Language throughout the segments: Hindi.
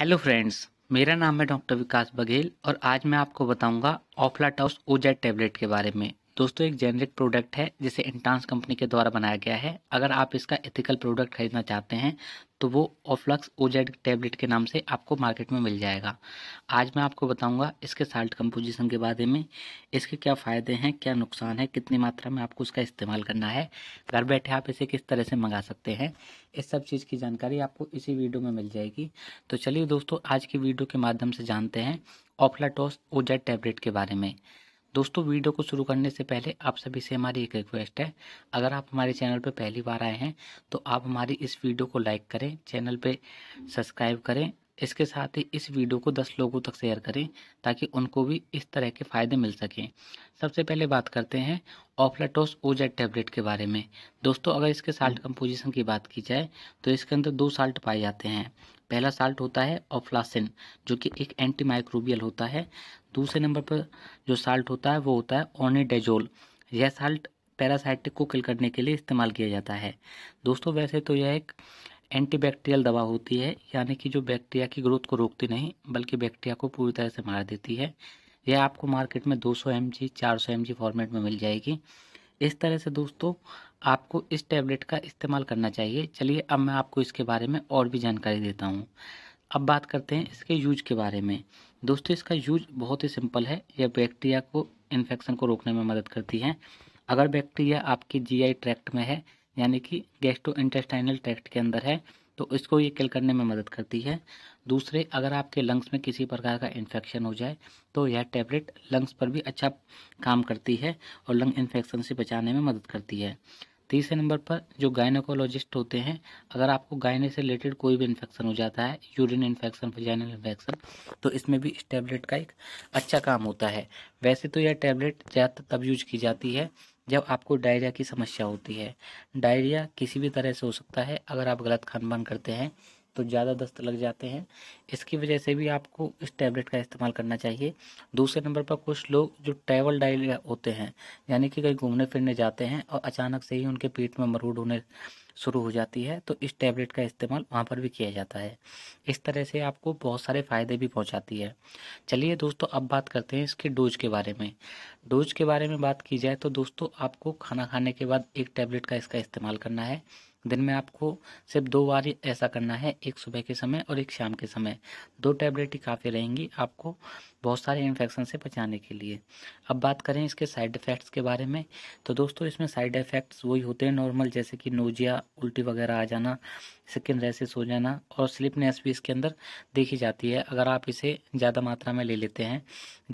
हेलो फ्रेंड्स मेरा नाम है डॉक्टर विकास बघेल और आज मैं आपको बताऊंगा ऑफलाटॉस ओजेट टैबलेट के बारे में दोस्तों एक जेनरिक प्रोडक्ट है जिसे इंटांस कंपनी के द्वारा बनाया गया है अगर आप इसका एथिकल प्रोडक्ट खरीदना चाहते हैं तो वो ऑफ्लक्स ओजेड टैबलेट के नाम से आपको मार्केट में मिल जाएगा आज मैं आपको बताऊंगा इसके साल्ट कंपोजिशन के बारे में इसके क्या फ़ायदे हैं क्या नुकसान है कितनी मात्रा में आपको इसका इस्तेमाल करना है घर बैठे आप इसे किस तरह से मंगा सकते हैं इस सब चीज़ की जानकारी आपको इसी वीडियो में मिल जाएगी तो चलिए दोस्तों आज की वीडियो के माध्यम से जानते हैं ओफ्लाटोस ओजेड टैबलेट के बारे में दोस्तों वीडियो को शुरू करने से पहले आप सभी से हमारी एक रिक्वेस्ट है अगर आप हमारे चैनल पर पहली बार आए हैं तो आप हमारी इस वीडियो को लाइक करें चैनल पर सब्सक्राइब करें इसके साथ ही इस वीडियो को दस लोगों तक शेयर करें ताकि उनको भी इस तरह के फ़ायदे मिल सकें सबसे पहले बात करते हैं ऑफलाटोस ओजेट टैबलेट के बारे में दोस्तों अगर इसके साल्ट हम्म। कंपोजिशन की बात की जाए तो इसके अंदर दो साल्ट पाए जाते हैं पहला साल्ट होता है ऑफलासिन जो कि एक एंटी माइक्रोबियल होता है दूसरे नंबर पर जो साल्ट होता है वो होता है ऑनिडेजोल यह साल्ट पैरासाइटिक को किल करने के लिए इस्तेमाल किया जाता है दोस्तों वैसे तो यह एक एंटीबैक्टीरियल दवा होती है यानी कि जो बैक्टीरिया की ग्रोथ को रोकती नहीं बल्कि बैक्टीरिया को पूरी तरह से मार देती है यह आपको मार्केट में 200 सौ एम जी चार फॉर्मेट में मिल जाएगी इस तरह से दोस्तों आपको इस टैबलेट का इस्तेमाल करना चाहिए चलिए अब मैं आपको इसके बारे में और भी जानकारी देता हूँ अब बात करते हैं इसके यूज के बारे में दोस्तों इसका यूज बहुत ही सिंपल है यह बैक्टीरिया को इन्फेक्शन को रोकने में मदद करती है अगर बैक्टीरिया आपके जीआई ट्रैक्ट में है यानी कि गैस्ट्रो इंटेस्टाइनल ट्रैक्ट के अंदर है तो इसको ये किल करने में मदद करती है दूसरे अगर आपके लंग्स में किसी प्रकार का इन्फेक्शन हो जाए तो यह टैबलेट लंग्स पर भी अच्छा काम करती है और लंग इन्फेक्शन से बचाने में मदद करती है तीसरे नंबर पर जो गायनोकोलॉजिस्ट होते हैं अगर आपको गायने से रिलेटेड कोई भी इन्फेक्शन हो जाता है यूरिन इन्फेक्शन फिजाइनल इन्फेक्शन तो इसमें भी इस टैबलेट का एक अच्छा काम होता है वैसे तो यह टैबलेट ज़्यादातर तब यूज की जाती है जब आपको डायरिया की समस्या होती है डायरिया किसी भी तरह से हो सकता है अगर आप गलत खान पान करते हैं तो ज़्यादा दस्त लग जाते हैं इसकी वजह से भी आपको इस टैबलेट का इस्तेमाल करना चाहिए दूसरे नंबर पर कुछ लोग जो ट्रैवल डायल होते हैं यानी कि कहीं घूमने फिरने जाते हैं और अचानक से ही उनके पेट में मरूड होने शुरू हो जाती है तो इस टैबलेट का इस्तेमाल वहाँ पर भी किया जाता है इस तरह से आपको बहुत सारे फ़ायदे भी पहुँचाती है चलिए दोस्तों अब बात करते हैं इसके डोज के बारे में डोज के बारे में बात की जाए तो दोस्तों आपको खाना खाने के बाद एक टैबलेट का इसका इस्तेमाल करना है दिन में आपको सिर्फ दो बार ऐसा करना है एक सुबह के समय और एक शाम के समय दो टैबलेट ही काफ़ी रहेंगी आपको बहुत सारे इन्फेक्शन से बचाने के लिए अब बात करें इसके साइड इफ़ेक्ट्स के बारे में तो दोस्तों इसमें साइड इफ़ेक्ट्स वही होते हैं नॉर्मल जैसे कि नोजिया उल्टी वगैरह आ जाना स्किन रेसिस हो जाना और स्लिपनेस भी इसके अंदर देखी जाती है अगर आप इसे ज़्यादा मात्रा में ले लेते हैं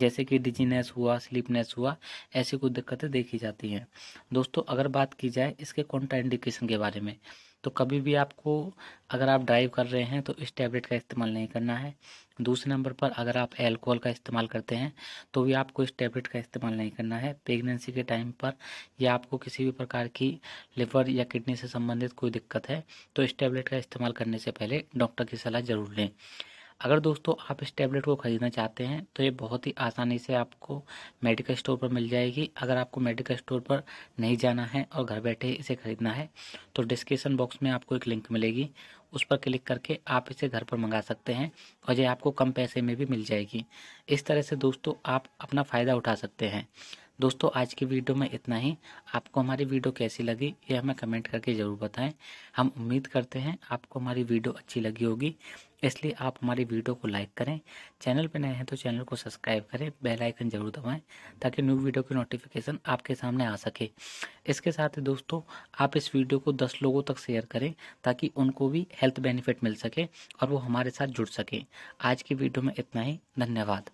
जैसे कि डिजीनेस हुआ स्लिपनेस हुआ ऐसी कुछ दिक्कतें देखी जाती हैं दोस्तों अगर बात की जाए इसके कॉन्ट्राइंडिकेशन के बारे में तो कभी भी आपको अगर आप ड्राइव कर रहे हैं तो इस टैबलेट का इस्तेमाल नहीं करना है दूसरे नंबर पर अगर आप एल्कोहल का इस्तेमाल करते हैं तो भी आपको इस टैबलेट का इस्तेमाल नहीं करना है प्रेगनेंसी के टाइम पर या आपको किसी भी प्रकार की लिवर या किडनी से संबंधित कोई दिक्कत है तो इस टैबलेट का इस्तेमाल करने से पहले डॉक्टर की सलाह ज़रूर लें अगर दोस्तों आप इस टैबलेट को ख़रीदना चाहते हैं तो ये बहुत ही आसानी से आपको मेडिकल स्टोर पर मिल जाएगी अगर आपको मेडिकल स्टोर पर नहीं जाना है और घर बैठे इसे ख़रीदना है तो डिस्क्रिप्सन बॉक्स में आपको एक लिंक मिलेगी उस पर क्लिक करके आप इसे घर पर मंगा सकते हैं और ये आपको कम पैसे में भी मिल जाएगी इस तरह से दोस्तों आप अपना फ़ायदा उठा सकते हैं दोस्तों आज की वीडियो में इतना ही आपको हमारी वीडियो कैसी लगी ये हमें कमेंट करके ज़रूर बताएं हम उम्मीद करते हैं आपको हमारी वीडियो अच्छी लगी होगी इसलिए आप हमारी वीडियो को लाइक करें चैनल पर नए हैं तो चैनल को सब्सक्राइब करें बेल आइकन जरूर दबाएं ताकि न्यू वीडियो की नोटिफिकेशन आपके सामने आ सके इसके साथ ही दोस्तों आप इस वीडियो को दस लोगों तक शेयर करें ताकि उनको भी हेल्थ बेनिफिट मिल सके और वो हमारे साथ जुड़ सकें आज की वीडियो में इतना ही धन्यवाद